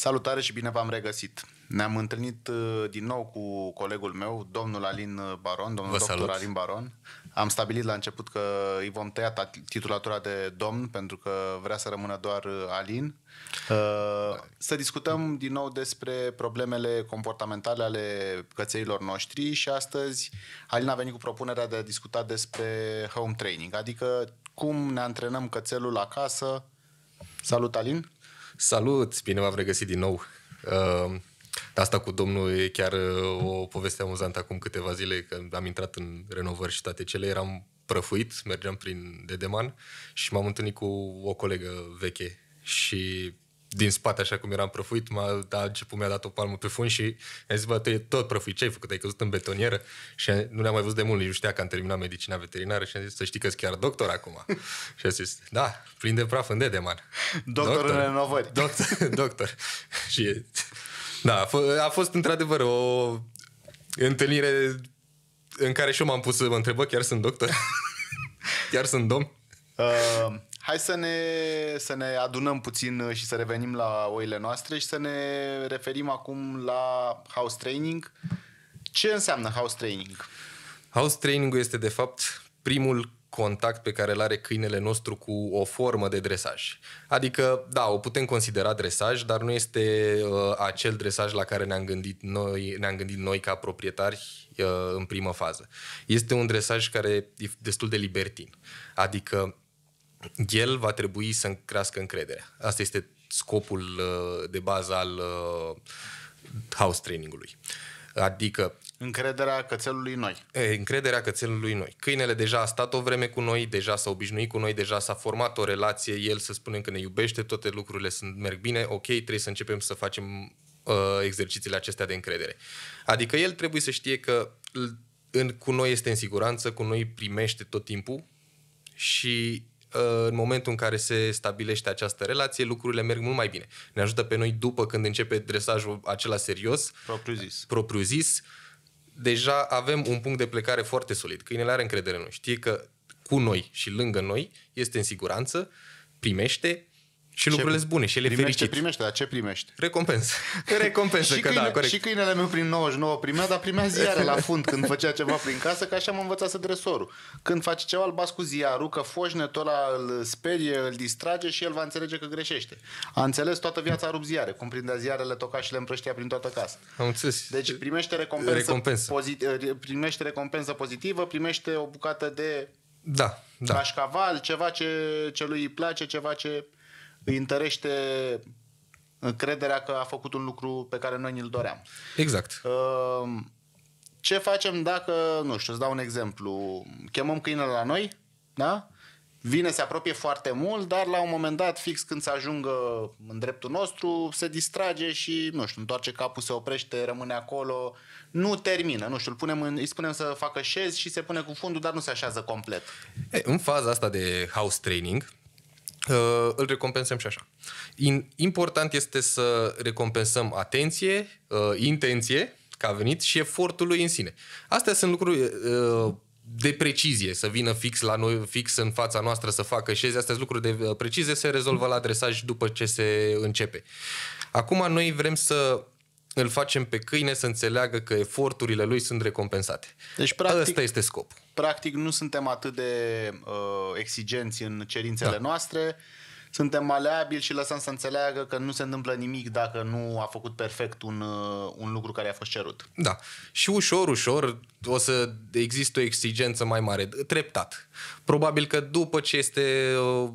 Salutare și bine v-am regăsit! Ne-am întâlnit uh, din nou cu colegul meu, domnul Alin uh, Baron, domnul Vă doctor salut. Alin Baron. Am stabilit la început că îi vom tăia titulatura de domn, pentru că vrea să rămână doar uh, Alin. Să discutăm din nou despre problemele comportamentale ale cățeilor noștri și astăzi Alin a venit cu propunerea de a discuta despre home training, adică cum ne antrenăm cățelul acasă. Salut, Alin! Salut! Bine v-am regăsit din nou. Ehm, asta cu domnul e chiar uh, o poveste amuzantă acum câteva zile, că am intrat în renovări și toate cele, eram prăfuit, mergeam prin Dedeman și m-am întâlnit cu o colegă veche și din spate, așa cum eram prăfuit, m-a, a început, mi-a dat o palmă pe fund și a zis, bă, tu e tot prăfuit, ce ai făcut? Ai căzut în betonieră? Și nu le-am mai văzut de mult, nici nu știa că am terminat medicina veterinară și am zis, să știi că chiar doctor acum. și a zis, da, plin de praf în dedeman. Doctor, doctor în renovări. Doctor, doctor. și da, a, f- a fost într-adevăr o întâlnire în care și eu m-am pus să mă întrebă, chiar sunt doctor? chiar sunt domn? Uh, Hai să ne, să ne adunăm puțin uh, și să revenim la oile noastre și să ne referim acum la house training. Ce înseamnă house training? House training este de fapt primul contact pe care îl are câinele nostru cu o formă de dresaj. Adică, da, o putem considera dresaj, dar nu este uh, acel dresaj la care ne-am gândit noi, ne-am gândit noi ca proprietari uh, în primă fază. Este un dresaj care e destul de libertin. Adică el va trebui să crească încrederea. Asta este scopul uh, de bază al uh, house trainingului. Adică Încrederea cățelului noi. E, încrederea cățelului noi. Câinele deja a stat o vreme cu noi, deja s-a obișnuit cu noi, deja s-a format o relație, el să spunem că ne iubește, toate lucrurile sunt, merg bine, ok, trebuie să începem să facem uh, exercițiile acestea de încredere. Adică el trebuie să știe că în, cu noi este în siguranță, cu noi primește tot timpul și Uh, în momentul în care se stabilește această relație, lucrurile merg mult mai bine. Ne ajută pe noi după când începe dresajul acela serios, propriu-zis, propriu-zis deja avem un punct de plecare foarte solid. Câinele are încredere în noi, știe că cu noi și lângă noi este în siguranță, primește, și lucrurile sunt bune și ele primește, fericit. Primește, dar ce primește? Recompensă. Recompensă, și că da, câine, da, corect. Și câinele meu prin 99 primea, dar primea ziare la fund când făcea ceva prin casă, că așa am învățat să dresorul. Când face ceva, îl cu ziarul, că foșne, ăla îl sperie, îl distrage și el va înțelege că greșește. A înțeles toată viața a rup ziare, cum prindea ziarele, toca și le împrăștea prin toată casa. Am înțeles. Deci primește recompensă, recompensă. Pozit- primește recompensă pozitivă, primește o bucată de da, da. cașcaval, ceva ce, ce lui îi place, ceva ce îi întărește crederea că a făcut un lucru pe care noi ni-l doream. Exact. Ehm, ce facem dacă, nu știu, îți dau un exemplu, chemăm câinele la noi, da? Vine, se apropie foarte mult, dar la un moment dat, fix când se ajungă în dreptul nostru, se distrage și, nu știu, întoarce capul, se oprește, rămâne acolo, nu termină, nu știu, îl punem în, îi spunem să facă șezi și se pune cu fundul, dar nu se așează complet. E, în faza asta de house training, Uh, îl recompensăm și așa. important este să recompensăm atenție, uh, intenție, că a venit, și efortul lui în sine. Astea sunt lucruri uh, de precizie, să vină fix la noi, fix în fața noastră să facă șezi, astea sunt lucruri de precizie, se rezolvă la adresaj după ce se începe. Acum noi vrem să îl facem pe câine să înțeleagă că eforturile lui sunt recompensate. Deci, practic, Asta este scopul practic nu suntem atât de uh, exigenți în cerințele da. noastre, suntem maleabili și lăsăm să înțeleagă că nu se întâmplă nimic dacă nu a făcut perfect un, uh, un lucru care a fost cerut. Da. Și ușor, ușor o să există o exigență mai mare, treptat. Probabil că după ce este uh,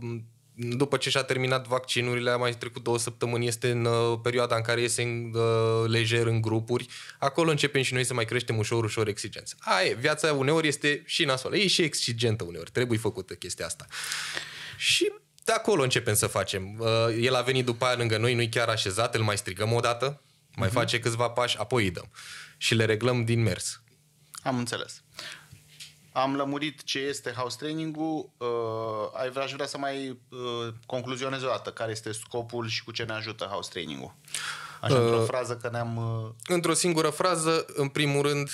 după ce și-a terminat vaccinurile, a mai trecut două săptămâni, este în uh, perioada în care iese în, uh, lejer în grupuri, acolo începem și noi să mai creștem ușor, ușor exigența. Aia viața uneori este și nasoală, e și exigentă uneori, trebuie făcută chestia asta. Și de acolo începem să facem. Uh, el a venit după aia lângă noi, nu-i chiar așezat, îl mai strigăm o dată, mai uh-huh. face câțiva pași, apoi îi dăm. Și le reglăm din mers. Am înțeles. Am lămurit ce este house training-ul. Uh, aș vrea să mai uh, concluzionez o dată care este scopul și cu ce ne ajută house training-ul. Așa, uh, într-o frază că ne-am... Uh... Într-o singură frază, în primul rând,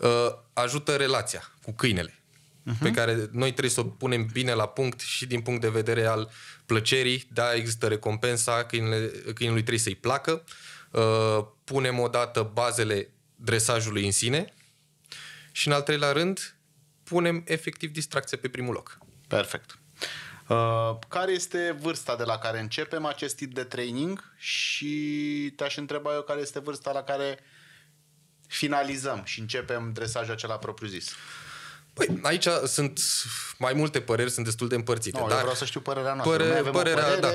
uh, ajută relația cu câinele. Uh-huh. pe care noi trebuie să o punem bine la punct și din punct de vedere al plăcerii. Da, există recompensa, câinele, câinului trebuie să-i placă. Uh, punem odată bazele dresajului în sine și în al treilea rând, punem efectiv distracție pe primul loc. Perfect. Uh, care este vârsta de la care începem acest tip de training și te-aș întreba eu care este vârsta la care finalizăm și începem dresajul acela propriu-zis? Păi, aici sunt mai multe păreri, sunt destul de împărțite. No, dar vreau să știu părerea noastră. Păre, părerea, părere, da.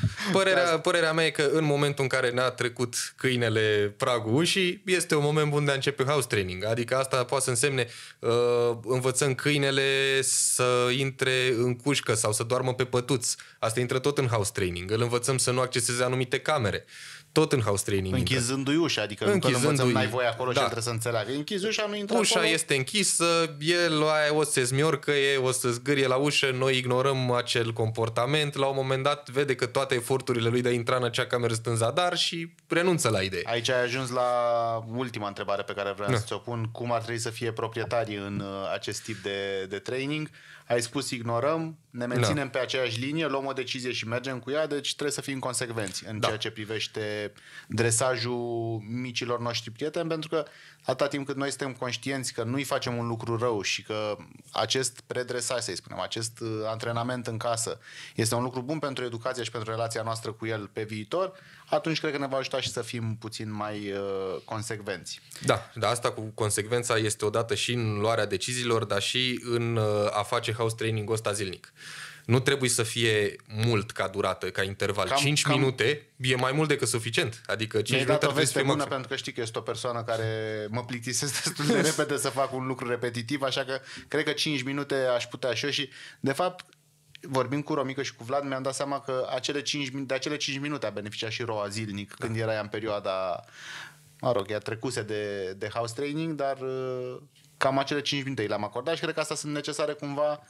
Părerea, părerea mea e că în momentul în care ne-a trecut câinele pragul ușii, este un moment bun de a începe house training. Adică asta poate să însemne uh, învățăm câinele să intre în cușcă sau să doarmă pe pătuți. Asta intră tot în house training. Îl învățăm să nu acceseze anumite camere tot în house training. Închizându-i ușa, adică închizându nu n-ai voie acolo da. și trebuie să înțeleagă. Închizi ușa, nu intră Ușa acolo. este închisă, el o să se e o să zgârie la ușă, noi ignorăm acel comportament. La un moment dat vede că toate eforturile lui de a intra în acea cameră sunt în zadar și renunță la idee. Aici ai ajuns la ultima întrebare pe care vreau da. să ți-o pun. Cum ar trebui să fie proprietarii în uh, acest tip de, de training? Ai spus ignorăm, ne da. menținem da. pe aceeași linie, luăm o decizie și mergem cu ea, deci trebuie să fim consecvenți în da. ceea ce privește dresajul micilor noștri prieteni, pentru că atâta timp cât noi suntem conștienți că nu-i facem un lucru rău și că acest predresaj, să-i spunem, acest uh, antrenament în casă este un lucru bun pentru educație și pentru relația noastră cu el pe viitor, atunci cred că ne va ajuta și să fim puțin mai uh, consecvenți. Da, dar asta cu consecvența este odată și în luarea deciziilor, dar și în uh, a face house training-ul ăsta zilnic. Nu trebuie să fie mult ca durată, ca interval. Cam, 5 cam... minute e mai mult decât suficient. Adică 5 minute ar o veste bună pentru că știi că ești o persoană care mă plictisesc destul de repede să fac un lucru repetitiv, așa că cred că 5 minute aș putea și eu și de fapt vorbim cu Romică și cu Vlad, mi-am dat seama că acele 5, de acele 5 minute a beneficiat și Roa zilnic da. când era în perioada mă rog, ea trecuse de, de house training, dar uh, cam acele 5 minute i am acordat și cred că asta sunt necesare cumva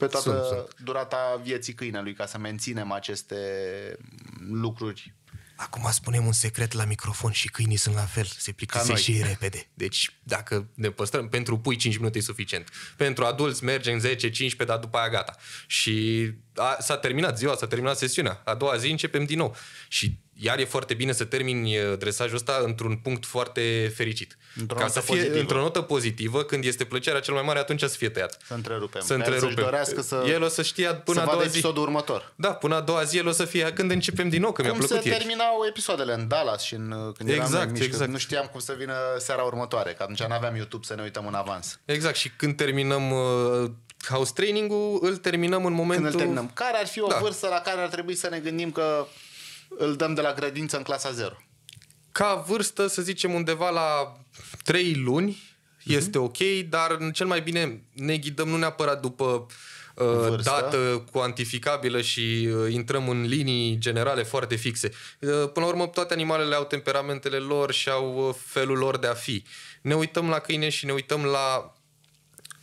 pe toată sunt, sunt. durata vieții câinelui, ca să menținem aceste lucruri. Acum spunem un secret la microfon și câinii sunt la fel, se plictisesc și repede. Deci dacă ne păstrăm, pentru pui 5 minute e suficient. Pentru adulți mergem 10-15, dar după aia gata. Și a, s-a terminat ziua, s-a terminat sesiunea. A doua zi începem din nou. Și iar e foarte bine să termini uh, dresajul ăsta într-un punct foarte fericit. într Ca să fie pozitivă. într-o notă pozitivă, când este plăcerea cel mai mare, atunci să fie tăiat. Să întrerupem. Să întrerupem. Dorească să... El o să știe până să a doua zi. episodul următor. Da, până a doua zi el o să fie când începem din nou, că cum mi-a plăcut se terminau episoadele în Dallas și în, uh, când exact, eram mici, exact. nu știam cum să vină seara următoare, că atunci nu aveam YouTube să ne uităm în avans. Exact, și când terminăm uh, house training-ul, îl terminăm în momentul... Când îl terminăm. Care ar fi o da. vârstă la care ar trebui să ne gândim că îl dăm de la grădință în clasa 0. Ca vârstă, să zicem, undeva la 3 luni mhm. este mm-hmm. ok, dar cel mai bine ne ghidăm nu neapărat după uh, dată cuantificabilă și uh, intrăm în linii generale foarte fixe. Uh, până la urmă, toate animalele au temperamentele lor și au uh, felul lor de a fi. Ne uităm la câine și ne uităm la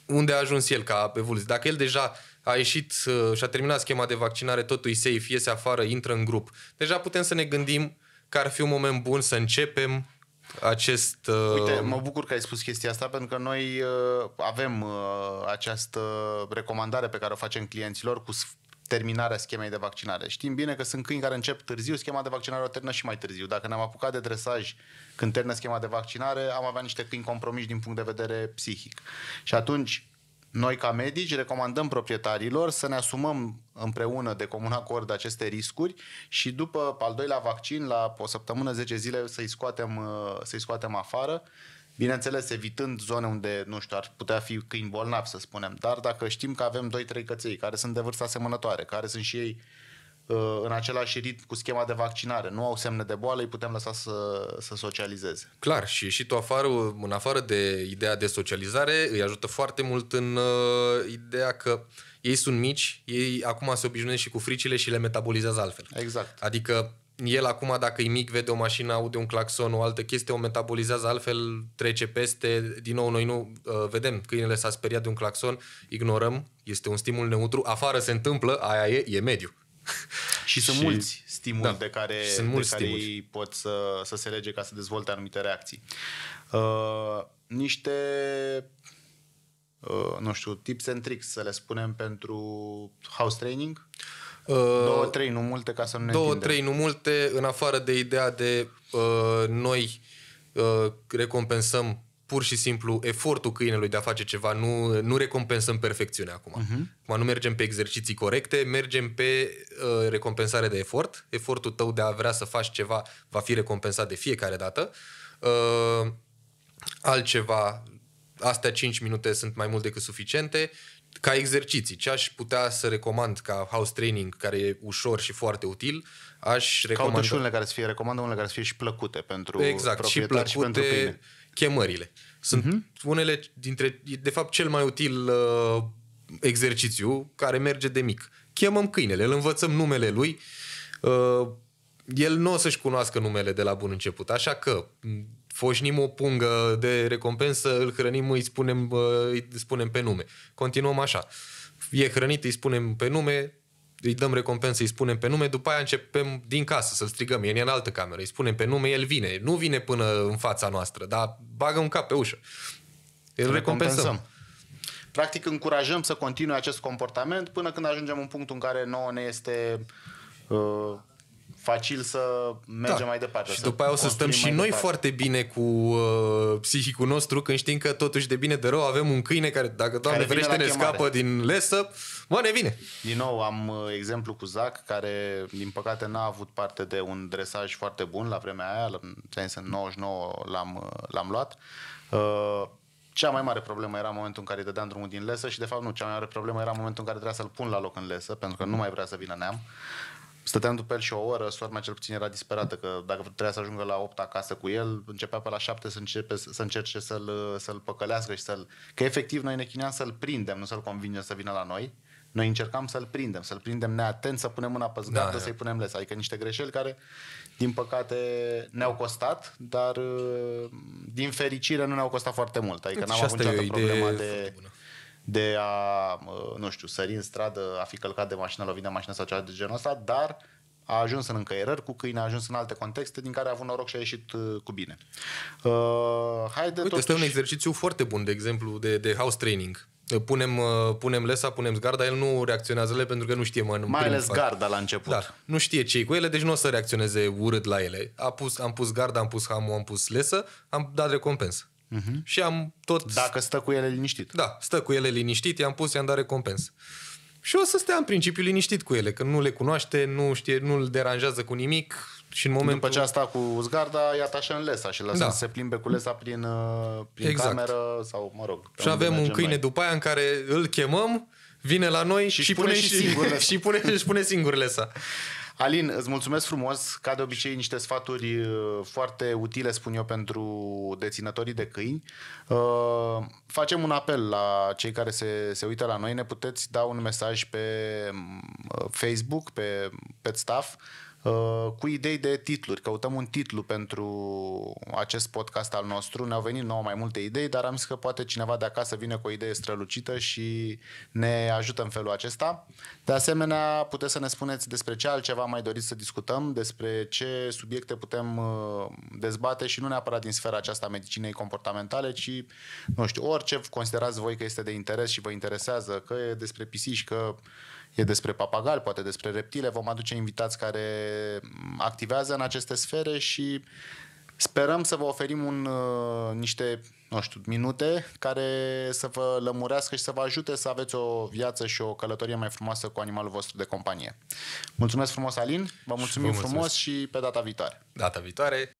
unde a ajuns el ca evoluție. Dacă el deja a ieșit uh, și a terminat schema de vaccinare, totul e safe, iese afară, intră în grup. Deja putem să ne gândim că ar fi un moment bun să începem acest... Uh... Uite, mă bucur că ai spus chestia asta pentru că noi uh, avem uh, această recomandare pe care o facem clienților cu terminarea schemei de vaccinare. Știm bine că sunt câini care încep târziu, schema de vaccinare o termină și mai târziu. Dacă ne-am apucat de dresaj când termină schema de vaccinare, am avea niște câini compromiși din punct de vedere psihic. Și atunci noi, ca medici, recomandăm proprietarilor să ne asumăm împreună de comun acord aceste riscuri și după al doilea vaccin, la o săptămână, 10 zile, să-i scoatem, uh, să scoatem afară, bineînțeles evitând zone unde, nu știu, ar putea fi câini bolnavi, să spunem, dar dacă știm că avem 2-3 căței care sunt de vârstă asemănătoare, care sunt și ei Uh, în același ritm cu schema de vaccinare. Nu au semne de boală, îi putem lăsa să, să socializeze. Clar, și și tu afară, în afară de ideea de socializare, îi ajută foarte mult în uh, ideea că ei sunt mici, ei acum se obișnuiesc și cu fricile și le metabolizează altfel. Exact. Adică el acum, dacă e mic, vede o mașină, aude un claxon, o altă chestie, o metabolizează altfel, trece peste. Din nou, noi nu uh, vedem. Câinele s-a speriat de un claxon, ignorăm, este un stimul neutru, afară se întâmplă, aia e, e mediu. și sunt și, mulți stimuli da, de care, sunt mulți de care stimuli. ei pot să, să se lege ca să dezvolte anumite reacții. Uh, niște uh, nu știu, tips and tricks să le spunem pentru house training? Uh, două, trei, nu multe, ca să nu ne Două, întindem. trei, nu multe, în afară de ideea de uh, noi uh, recompensăm pur și simplu efortul câinelui de a face ceva, nu, nu recompensăm perfecțiunea acum. Uh-huh. Acum nu mergem pe exerciții corecte, mergem pe uh, recompensare de efort. Efortul tău de a vrea să faci ceva va fi recompensat de fiecare dată. Uh, altceva, astea 5 minute sunt mai mult decât suficiente ca exerciții, ce aș putea să recomand ca house training, care e ușor și foarte util, aș recomanda... Caută și unele care să fie, recomandă unele care să fie și plăcute pentru exact, și plăcute și pentru tine. chemările. Sunt uh-huh. unele dintre, de fapt, cel mai util uh, exercițiu care merge de mic. Chemăm câinele, îl învățăm numele lui, uh, el nu o să-și cunoască numele de la bun început, așa că foșnim o pungă de recompensă, îl hrănim, îi spunem, uh, îi spunem pe nume. Continuăm așa. E hrănit, îi spunem pe nume, îi dăm recompensă, îi spunem pe nume, după aia începem din casă să-l strigăm, e în altă cameră, îi spunem pe nume, el vine. Nu vine până în fața noastră, dar bagă un cap pe ușă. Îl recompensăm. recompensăm. Practic încurajăm să continue acest comportament până când ajungem în punctul în care nouă ne este uh, facil să mergem da. mai departe. Și după aia o să stăm și noi departe. foarte bine cu uh, psihicul nostru când știm că totuși de bine de rău avem un câine care, dacă Doamne care ferește, ne chemare. scapă din lesă, mă, ne vine. Din nou, am uh, exemplu cu Zac, care din păcate n-a avut parte de un dresaj foarte bun la vremea aia, în 99 l-am, uh, l-am luat. Uh, cea mai mare problemă era momentul în care îi dădeam drumul din lesă și de fapt nu, cea mai mare problemă era momentul în care trebuia să-l pun la loc în lesă pentru că nu mai vrea să vină neam Stăteam după el și o oră, mai cel puțin era disperată că dacă trebuia să ajungă la 8 acasă cu el, începea pe la 7 să, începe, să încerce să-l, să-l păcălească și să-l... Că efectiv noi ne chineam să-l prindem, nu să-l convingem să vină la noi. Noi încercam să-l prindem, să-l prindem neatent, să punem mâna pe zgândă, da, să-i da. punem les. Adică niște greșeli care, din păcate, ne-au costat, dar uh, din fericire nu ne-au costat foarte mult. Adică deci n-am avut niciodată problema de de a, nu știu, sări în stradă, a fi călcat de mașină, lovit de mașină sau ceva de genul ăsta, dar a ajuns în încăierări cu câine, a ajuns în alte contexte din care a avut noroc și a ieșit uh, cu bine. Uh, haide Uite, totuși... este un exercițiu foarte bun, de exemplu, de, de house training. Uh, punem, uh, punem lesa, punem zgarda, el nu reacționează le pentru că nu știe mai Mai ales fac. garda la început. Da, nu știe ce cu ele, deci nu o să reacționeze urât la ele. A pus, am pus garda, am pus hamul, am pus lesă, am dat recompensă. Uh-huh. Și am tot... Dacă stă cu ele liniștit. Da, stă cu ele liniștit, i-am pus, i-am dat recompensă. Și o să stea în principiu liniștit cu ele, că nu le cunoaște, nu știe, nu îl deranjează cu nimic și în momentul... După ce a stat cu uzgarda, i-a atașat în lesa și lăsat da. să se plimbe cu lesa prin, uh, prin exact. cameră sau, mă rog... Și avem un câine mai. după aia în care îl chemăm, vine la noi și, și pune, pune și, singur și, pune, și pune singur lesa. Alin, îți mulțumesc frumos, ca de obicei niște sfaturi uh, foarte utile, spun eu, pentru deținătorii de câini. Uh, facem un apel la cei care se, se uită la noi, ne puteți da un mesaj pe uh, Facebook, pe Pet Staff, Uh, cu idei de titluri. Căutăm un titlu pentru acest podcast al nostru. Ne-au venit nouă mai multe idei, dar am zis că poate cineva de acasă vine cu o idee strălucită și ne ajută în felul acesta. De asemenea, puteți să ne spuneți despre ce altceva mai doriți să discutăm, despre ce subiecte putem uh, dezbate și nu neapărat din sfera aceasta a medicinei comportamentale, ci, nu știu, orice considerați voi că este de interes și vă interesează, că e despre pisici, că e despre papagali, poate despre reptile. Vom aduce invitați care mm, activează în aceste sfere și sperăm să vă oferim un, uh, niște nu știu, minute care să vă lămurească și să vă ajute să aveți o viață și o călătorie mai frumoasă cu animalul vostru de companie. Mulțumesc frumos, Alin, vă mulțumim vă mulțumesc. frumos și pe data viitoare. Data viitoare!